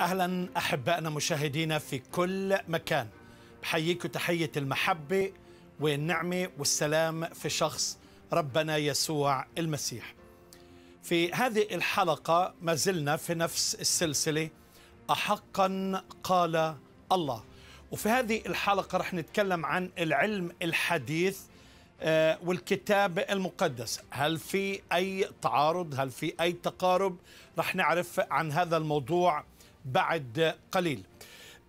اهلا احبائنا مشاهدينا في كل مكان بحييكم تحيه المحبه والنعمه والسلام في شخص ربنا يسوع المسيح في هذه الحلقه ما زلنا في نفس السلسله احقا قال الله وفي هذه الحلقه رح نتكلم عن العلم الحديث آه، والكتاب المقدس هل في اي تعارض هل في اي تقارب رح نعرف عن هذا الموضوع بعد قليل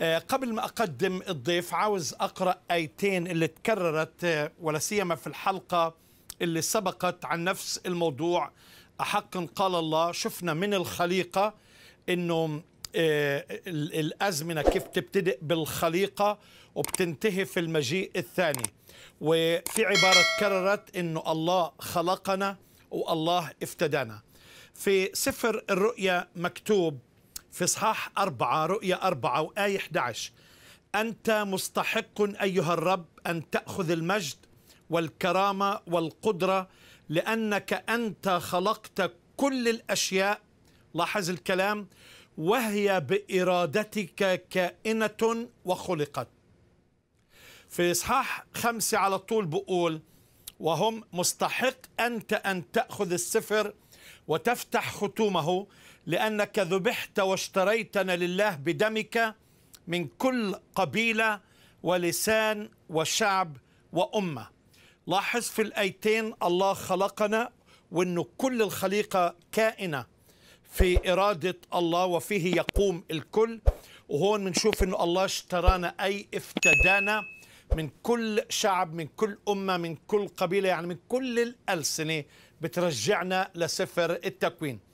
آه، قبل ما أقدم الضيف عاوز أقرأ آيتين اللي تكررت آه، ولا سيما في الحلقة اللي سبقت عن نفس الموضوع أحق قال الله شفنا من الخليقة أنه آه، الأزمنة كيف تبتدئ بالخليقة وبتنتهي في المجيء الثاني وفي عبارة تكررت أنه الله خلقنا والله افتدانا في سفر الرؤيا مكتوب في إصحاح أربعة رؤيا أربعة وآية 11 أنت مستحق أيها الرب أن تأخذ المجد والكرامة والقدرة لأنك أنت خلقت كل الأشياء لاحظ الكلام وهي بإرادتك كائنة وخلقت في إصحاح خمسة على طول بقول وهم مستحق أنت أن تأخذ السفر وتفتح ختومه لأنك ذبحت واشتريتنا لله بدمك من كل قبيلة ولسان وشعب وأمة لاحظ في الآيتين الله خلقنا وأنه كل الخليقة كائنة في إرادة الله وفيه يقوم الكل وهون بنشوف أنه الله اشترانا أي افتدانا من كل شعب من كل أمة من كل قبيلة يعني من كل الألسنة بترجعنا لسفر التكوين